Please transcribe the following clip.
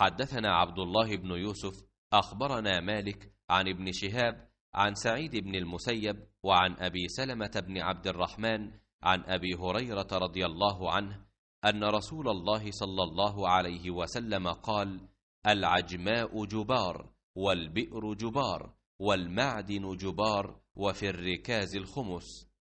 حدثنا عبد الله بن يوسف أخبرنا مالك عن ابن شهاب عن سعيد بن المسيب وعن أبي سلمة بن عبد الرحمن عن أبي هريرة رضي الله عنه أن رسول الله صلى الله عليه وسلم قال العجماء جبار والبئر جبار والمعدن جبار وفي الركاز الخمس